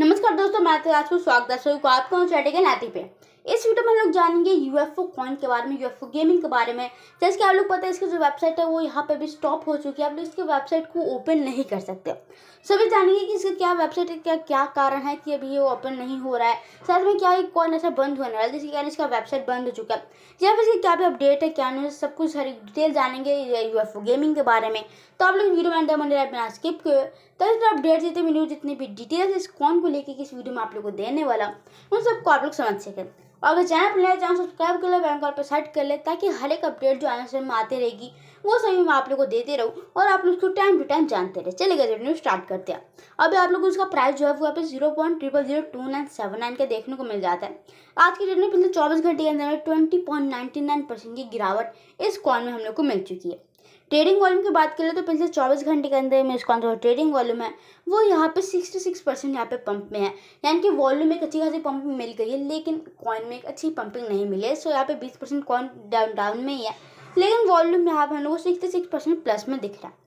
नमस्कार दोस्तों मैं आपको स्वागत है आपका नाती पे इस वीडियो में हम लोग जानेंगे यूएफओ कॉइन के बारे में यूएफओ गेमिंग के बारे में जैसे कि आप लोग पता है इसकी जो वेबसाइट है वो यहाँ पे भी स्टॉप हो चुकी है आप लोग इसके वेबसाइट को ओपन नहीं कर सकते सभी जानेंगे कि इसका क्या वेबसाइट है क्या क्या कारण है कि अभी ये ओपन नहीं हो रहा है साथ में क्या एक कॉइन ऐसा बंद होने वाला है जिसके कारण इसका वेबसाइट बंद हो चुका है या फिर इसकी क्या भी अपडेट है क्या न्यूज़ सब कुछ सारी डिटेल जानेंगे ओ गेमिंग के बारे में तो आप लोग वीडियो में मंडे बिना स्किप किए तो इस अपडेट जितने वीडियो जितनी भी डिटेल्स इस कॉन को लेकर किस वीडियो में आप लोग को देने वाला उन सबको आप लोग समझ सकें और अगर चैनल पर नया चैनल सब्सक्राइब कर ले बैंकॉल पर सेट कर ले ताकि हर एक अपडेट जो आने से में आते रहेगी वो सभी मैं आप लोग को देते रहूँ और आप लोग उसको टाइम टू टाइम जानते रहे चले गए वीडियो स्टार्ट करते हैं अभी आप लोग को उसका प्राइस जो है वो यहाँ पे zero point triple zero two nine seven nine का देखने को मिल जाता है आज की डेट में पिछले चौबीस घंटे के अंदर twenty point ninety nine percent की गिरावट इस कॉन में हम लोग को मिल चुकी है ट्रेडिंग वॉल्यूम की बात करें तो पिछले 24 घंटे के अंदर में इसका जो ट्रेडिंग वॉल्यूम है वो यहाँ पे 66 परसेंट यहाँ पे पंप में है यानी कि वॉल्यूम एक अच्छी खासी पंप मिल गई है लेकिन कॉइन में एक अच्छी पंपिंग नहीं मिली है सो यहाँ पे 20 परसेंट कॉइन डाउन डाउन में ही है लेकिन वॉल्यूम यहाँ पे हम लोग को सिक्सटी सिक्स परसेंट प्लस में दिख रहा है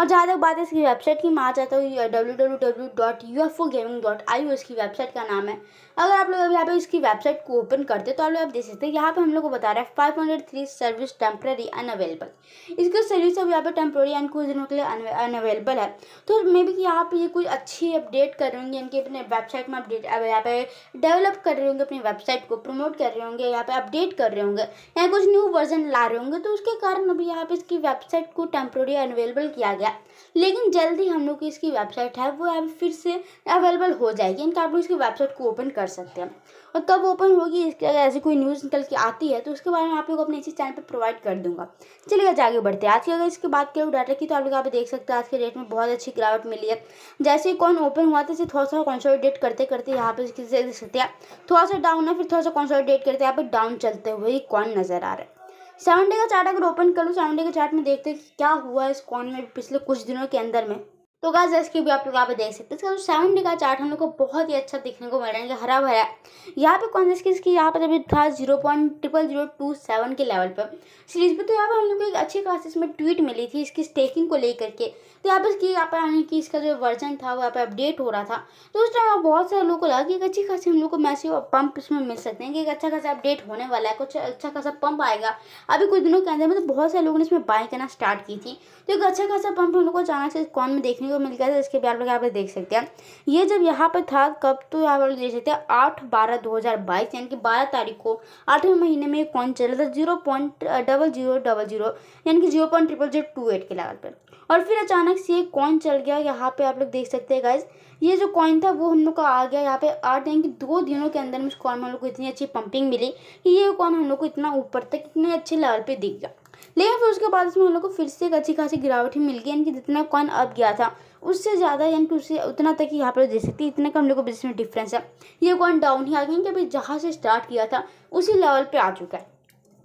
और जहाँ तक बात है इसकी वेबसाइट की मार चाहता हूँ W W W dot U F O gaming dot I O इसकी वेबसाइट का नाम है अगर आप लोग अभी यहाँ पे इसकी वेबसाइट को ओपन करते तो आप लोग आप देख सकते हैं यहाँ पे हम लोग को बता रहा है five hundred three service temporary unavailable इसकी सर्विस अब यहाँ पर टेम्प्रेरी एंड कुछ दिनों के लिए अनअवेलेबल है तो मे बी यहाँ पर ये कुछ अच्छी अपडेट कर रहे होंगे इनकी अपने वेबसाइट में अपडेट यहाँ पे डेवलप कर रहे होंगे अपनी वेबसाइट को प्रमोट कर रहे होंगे यहाँ पे अपडेट कर रहे होंगे या कुछ न्यू वर्जन ला रहे होंगे तो उसके कारण अभी यहाँ पे इसकी वेबसाइट को टेम्प्रेरी अनअवेलेबल किया गया गया लेकिन जल्दी हम लोग की इसकी वेबसाइट है वो अब फिर से अवेलेबल हो जाएगी इनका आप लोग इसकी वेबसाइट को ओपन कर सकते हैं और कब ओपन होगी इसके अगर ऐसी कोई न्यूज़ निकल के आती है तो उसके बारे में आप लोग अपने इसी चैनल पर प्रोवाइड कर दूंगा चलिए आगे बढ़ते हैं आज की अगर इसकी बात करूँ डाटा की तो आप लोग यहाँ पे देख सकते हैं आज के डेट में बहुत अच्छी गिरावट मिली है जैसे ही कौन ओपन हुआ था इसे थोड़ा सा कॉन्सोलिडेट करते करते यहाँ पर देख सकते हैं थोड़ा सा डाउन है फिर थोड़ा सा कॉन्सोलिडेट करते यहाँ पर डाउन चलते हुए कौन नज़र आ रहा है सेवन डे का चार्ट अगर ओपन कर लूँ सेवन डे के चार्ट में देखते हैं कि क्या हुआ है इस कॉन में पिछले कुछ दिनों के अंदर में तो गाइस जैसे भी आप लोग यहाँ पे देख सकते हैं इसका जो सेवन डे का चार्ट हम लोग को बहुत ही अच्छा देखने को मिल रहा है हरा भरा यहाँ पे कौन जैसे इसकी यहाँ पर अभी था zero point triple zero two seven के लेवल पर सीरीज पे तो यहाँ पे हम लोग को एक अच्छी खास इसमें ट्वीट मिली थी इसकी स्टेकिंग को लेकर के तो यहाँ पर इसकी यहाँ पर आने की इसका जो वर्जन था वो यहाँ पे अपडेट हो रहा था तो उस टाइम बहुत सारे लोग को लगा कि एक अच्छी खासी हम लोग को मैसे पंप इसमें मिल सकते हैं कि एक अच्छा खासा अपडेट होने वाला है कुछ अच्छा खासा पंप आएगा अभी कुछ दिनों के अंदर मतलब बहुत सारे लोगों ने इसमें बाय करना स्टार्ट की थी तो एक अच्छा खासा पंप हम लोग को अचानक से कौन में देखने को मिल गया था इसके बयान लोग यहाँ पर देख सकते हैं ये जब यहाँ पर था कब तो यहाँ पर देख सकते हैं आठ बारह दो हज़ार बाईस यानी कि बारह तारीख को आठवें महीने में कौन चल रहा था zero point double zero double zero यानी कि zero point triple zero two eight के लेवल पर और फिर अचानक से ये कॉइन चल गया यहाँ पे आप लोग देख सकते हैं गाइज ये जो कॉइन था वो हम लोग का आ गया यहाँ पे आठ यानी कि दो दिनों के अंदर में इस कॉइन में हम लोग को इतनी अच्छी पंपिंग मिली कि ये कॉइन हम लोग को इतना ऊपर तक इतने अच्छे लेवल पे दिख गया लेकिन फिर उसके बाद उसमें हम लोग को फिर से एक अच्छी खासी गिरावट ही मिल गई यानी कि जितना कॉइन अब गया था उससे ज़्यादा यानी कि उससे उतना तक यहाँ पर दे सकती है इतना का हम लोग को बिजनेस में डिफरेंस है ये कॉइन डाउन ही आ गया कि अभी जहाँ से स्टार्ट किया था उसी लेवल पर आ चुका है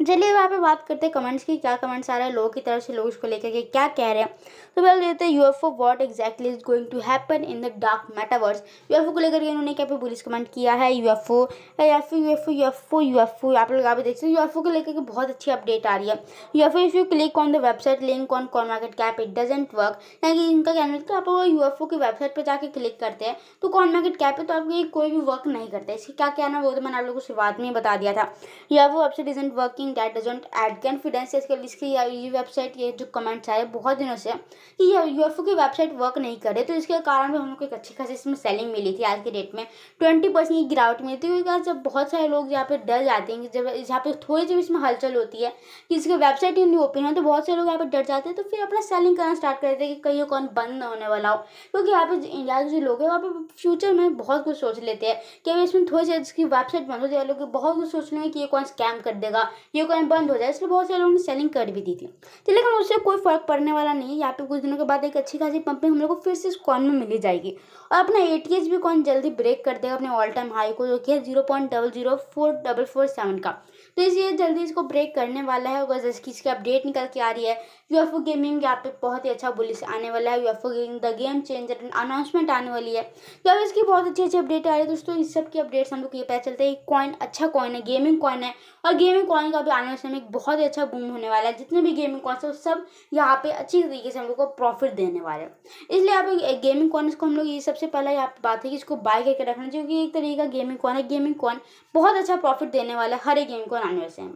चलिए वहाँ पे बात करते हैं कमेंट्स की क्या कमेंट्स आ रहे हैं लोगों की तरफ से लोग इसको लेकर के क्या कह रहे हैं तो बोल देते हैं U F O what exactly is going to happen in the dark metaverse U F O को लेकर के इन्होंने क्या पे पुलिस कमेंट किया है U F O F U F O U F O U F O आप लोग आप देख सकते हो यू एफ ओ को लेकर के बहुत अच्छी अपडेट आ रही है U F O if you click on the website link on coin market cap it doesn't work यानी कि इनका कहना है कि आप यू एफ ओ की वेबसाइट पर जाकर क्लिक करते हैं तो कॉन मार्केट कैप है तो आपको कोई भी वर्क नहीं करता इसकी क्या कहना वो तो मैंने आप लोगों को शुरुआत में ही बता दिया था U F O website doesn't working thinking that doesn't add confidence इसके इसकी ये वेबसाइट ये जो कमेंट्स आए बहुत दिनों से कि ये यूएफओ की वेबसाइट वर्क नहीं करे तो इसके कारण भी हमको एक अच्छी खासी इसमें सेलिंग मिली थी आज के डेट में ट्वेंटी परसेंट की गिरावट मिली थी क्योंकि तो जब बहुत सारे लोग यहाँ पे डर जाते हैं जब यहाँ पे थोड़ी जब इसमें हलचल होती है कि इसकी वेबसाइट ही नहीं ओपन है तो बहुत सारे लोग यहाँ पर डर जाते हैं तो फिर अपना सेलिंग करना स्टार्ट कर देते हैं कि कहीं कौन बंद ना होने वाला हो क्योंकि यहाँ पे इंडिया के जो लोग हैं वहाँ पर फ्यूचर में बहुत कुछ सोच लेते हैं कि अभी इसमें थोड़ी सी इसकी वेबसाइट बंद हो जाए लोग बहुत कुछ सोच लेंगे कि ये कौन स्कैम कर देगा ये दुकान बंद हो जाए इसलिए बहुत से लोगों ने सेलिंग कर भी दी थी तो लेकिन उससे कोई फ़र्क पड़ने वाला नहीं है यहाँ पे कुछ दिनों के बाद एक अच्छी खासी पंपिंग हम लोग को फिर से इस कॉइन में मिली जाएगी और अपना ए भी कॉइन जल्दी ब्रेक कर देगा अपने ऑल टाइम हाई को जो कि है zero point double zero four double four seven का तो इसलिए जल्दी इसको ब्रेक करने वाला है अगर जैसे कि इसकी अपडेट निकल के आ रही है यूएफओ गेमिंग यहाँ पे बहुत ही अच्छा बुलिस आने वाला है UFO gaming the game changer announcement आने वाली है तो अब इसकी बहुत अच्छी अच्छी अपडेट आ रही है दोस्तों इस सब की अपडेट्स हम लोग को ये पता चलता है कॉइन अच्छा कॉइन है गेमिंग कॉइन है और गेमिंग कॉइन का भी आने वाले समय बहुत ही अच्छा बूम होने वाला है जितने भी गेमिंग कॉइन्स है सब यहाँ पे अच्छी तरीके से हम लोग को प्रॉफिट देने वाले हैं इसलिए आप गेमिंग कॉइन्स को हम लोग ये सबसे पहला यहाँ पे बात है कि इसको बाय करके रखना चाहिए क्योंकि एक तरीके का गेमिंग कॉइन है गेमिंग कॉइन बहुत अच्छा प्रॉफिट देने वाला है हर एक गेम कॉइन आने वाले समय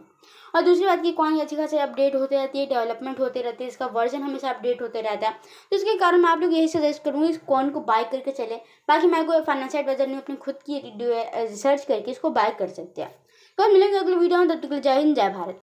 और दूसरी बात की कॉइन अच्छी खासी अपडेट होते रहती है डेवलपमेंट होते होते रहते हैं इसका वर्जन हमेशा अपडेट होते रहता है तो इसके कारण मैं आप लोग यही सजेस्ट करूँगी इस कॉइन को बाय करके चले बाकी मैं कोई फाइनेंशियल एडवाइजर नहीं अपनी खुद की रिसर्च करके इसको बाय कर सकते हैं कल तो मिलेंगे अगले वीडियो में तब तक जय हिंद जय भारत